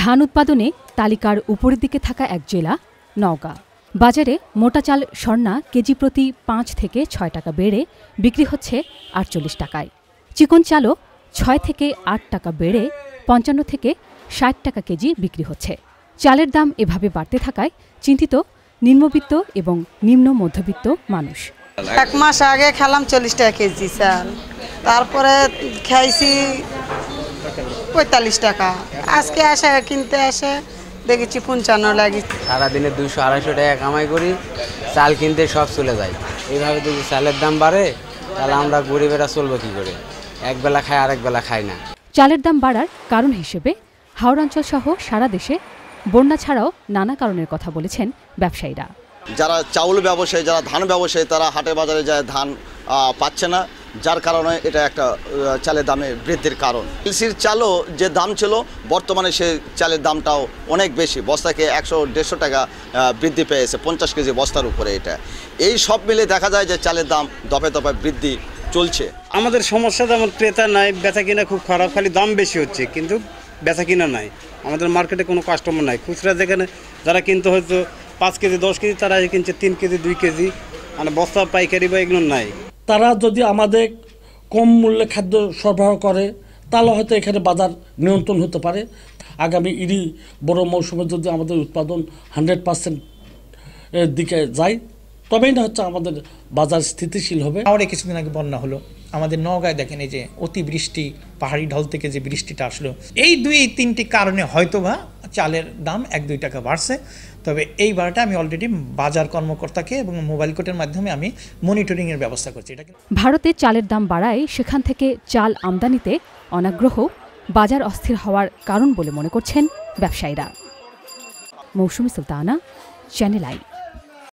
ধান উৎপাদনে তালিকার উপরের দিকে থাকা এক জেলা নওগাঁ বাজারে মোটা চাল স্বর্ণা কেজি প্রতি পাঁচ থেকে ছয় টাকা বেড়ে বিক্রি হচ্ছে আটচল্লিশ টাকায় চিকন চালও ছয় থেকে আট টাকা বেড়ে পঞ্চান্ন থেকে ষাট টাকা কেজি বিক্রি হচ্ছে চালের দাম এভাবে বাড়তে থাকায় চিন্তিত নিম্নবিত্ত এবং নিম্ন মধ্যবিত্ত মানুষ এক মাস আগে খেলাম চল্লিশ টাকা কেজি চাল তারপরে খাইছি পঁয়তাল্লিশ টাকা আজকে আসে কিনতে আসে দেখেছি পঞ্চান্ন লাগে সারাদিনে দুশো আড়াইশো টাকা কামাই করি চাল কিনতে সব চলে যায় এইভাবে যদি চালের দাম বাড়ে তাহলে আমরা গরিবেরা চলবো কী করে একবেলা খাই একবেলা খাই না চালের দাম বাড়ার কারণ হিসেবে হাওড়াঞ্চল সহ সারা দেশে বন্যা ছাড়াও নানা কারণের কথা বলেছেন ব্যবসায়ীরা যারা চাউল ব্যবসায়ী যারা ধান ব্যবসায়ী তারা হাটে বাজারে যায় ধান পাচ্ছে না যার কারণে এটা একটা চালের দামে বৃদ্ধির কারণ এলসির চালও যে দাম ছিল বর্তমানে সে চালের দামটাও অনেক বেশি বস্তাকে একশো দেড়শো টাকা বৃদ্ধি পেয়েছে পঞ্চাশ কেজি বস্তার উপরে এটা এই সব মিলে দেখা যায় যে চালের দাম দপে দপে বৃদ্ধি চলছে আমাদের সমস্যা যেমন ক্রেতা নাই বেচা কিনা খুব খারাপ খালি দাম বেশি হচ্ছে কিন্তু বেচা কিনা নাই আমাদের মার্কেটে কোনো কাস্টমার নাই খুচরা যেখানে যারা কিনতে হয়তো পাঁচ কেজি দশ কেজি তারা কিনছে তিন কেজি দুই কেজি মানে বস্তা পাইকারি বা এগুলো নাই তারা যদি আমাদের কম মূল্যে খাদ্য সরবরাহ করে তাহলে হয়তো এখানে বাজার নিয়ন্ত্রণ হতে পারে আগামী ইডি বড় মৌসুমে যদি আমাদের উৎপাদন হান্ড্রেড পার্সেন্ট দিকে যায় তবেই না হচ্ছে আমাদের বাজার স্থিতিশীল হবে আবার কিছুদিন আগে বন্যা হলো আমাদের নগায় দেখেন এই যে অতিবৃষ্টি পাহাড়ি ঢল থেকে যে বৃষ্টিটা আসলো এই দুই তিনটি কারণে হয়তোবা চালের দাম এক দুই টাকা বাড়ছে তবে এই বারটা আমি অলরেডি বাজার কর্মকর্তাকে এবং মোবাইল কোর্টের মাধ্যমে আমি মনিটরিংয়ের ব্যবস্থা করছি এটা ভারতে চালের দাম বাড়ায় সেখান থেকে চাল আমদানিতে অনাগ্রহ বাজার অস্থির হওয়ার কারণ বলে মনে করছেন ব্যবসায়ীরা মৌসুমি সুলতানা চ্যানেল আই